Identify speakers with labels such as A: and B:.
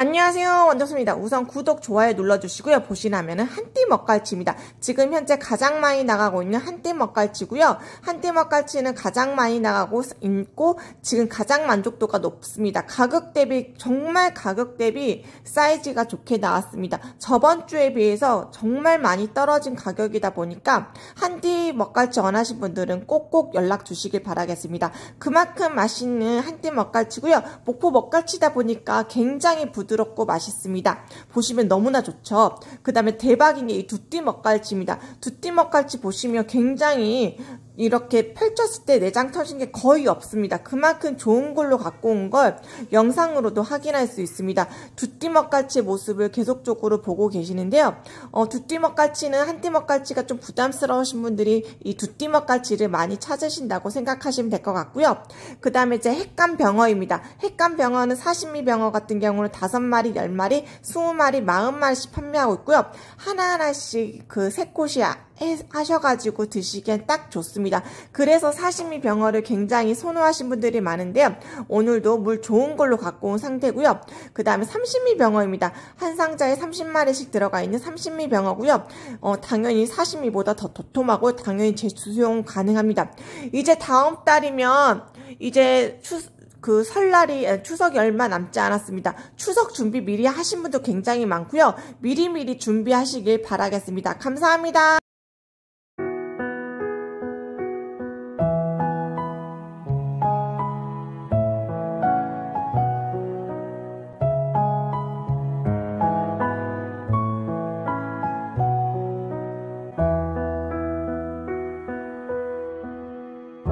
A: 안녕하세요 원정수입니다. 우선 구독 좋아요 눌러주시고요. 보시라면 한띠 먹갈치입니다. 지금 현재 가장 많이 나가고 있는 한띠 먹갈치고요. 한띠 먹갈치는 가장 많이 나가고 있고 지금 가장 만족도가 높습니다. 가격 대비 정말 가격 대비 사이즈가 좋게 나왔습니다. 저번 주에 비해서 정말 많이 떨어진 가격이다 보니까 한띠 먹갈치 원하신 분들은 꼭꼭 연락 주시길 바라겠습니다. 그만큼 맛있는 한띠 먹갈치고요. 목포 먹갈치다 보니까 굉장히 부드 부드럽고 맛있습니다. 보시면 너무나 좋죠. 그 다음에 대박인 이 두띠 먹갈치입니다. 두띠 먹갈치 보시면 굉장히 이렇게 펼쳤을 때 내장 터진 게 거의 없습니다. 그만큼 좋은 걸로 갖고 온 걸 영상으로도 확인할 수 있습니다. 두띠먹갈치의 모습을 계속적으로 보고 계시는데요. 어, 두띠먹갈치는 한띠먹갈치가 좀 부담스러우신 분들이 이 두띠먹갈치를 많이 찾으신다고 생각하시면 될 것 같고요. 그 다음에 이제 핵감병어입니다. 핵감병어는 사시미 병어 같은 경우는 5마리, 10마리, 20마리, 40마리씩 판매하고 있고요. 하나하나씩 그 새꽃이 하셔가지고 드시기엔 딱 좋습니다. 그래서 사시미 병어를 굉장히 선호하신 분들이 많은데요. 오늘도 물 좋은 걸로 갖고 온 상태고요. 그 다음에 삼십미 병어입니다. 한 상자에 30마리씩 들어가 있는 삼십미 병어고요. 어, 당연히 사시미보다 더 도톰하고 당연히 재수용 가능합니다. 이제 다음 달이면 이제 추, 그 설날이 추석이 얼마 남지 않았습니다. 추석 준비 미리 하신 분도 굉장히 많고요. 미리미리 준비하시길 바라겠습니다. 감사합니다.